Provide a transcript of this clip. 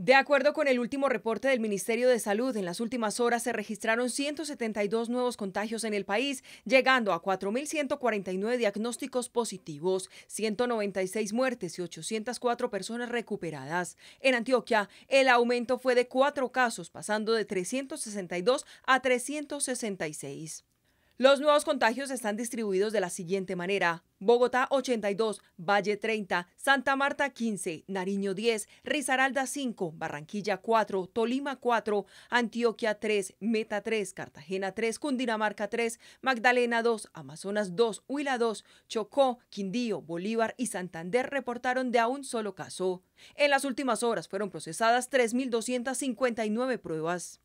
De acuerdo con el último reporte del Ministerio de Salud, en las últimas horas se registraron 172 nuevos contagios en el país, llegando a 4.149 diagnósticos positivos, 196 muertes y 804 personas recuperadas. En Antioquia, el aumento fue de cuatro casos, pasando de 362 a 366. Los nuevos contagios están distribuidos de la siguiente manera. Bogotá 82, Valle 30, Santa Marta 15, Nariño 10, Risaralda 5, Barranquilla 4, Tolima 4, Antioquia 3, Meta 3, Cartagena 3, Cundinamarca 3, Magdalena 2, Amazonas 2, Huila 2, Chocó, Quindío, Bolívar y Santander reportaron de a un solo caso. En las últimas horas fueron procesadas 3.259 pruebas.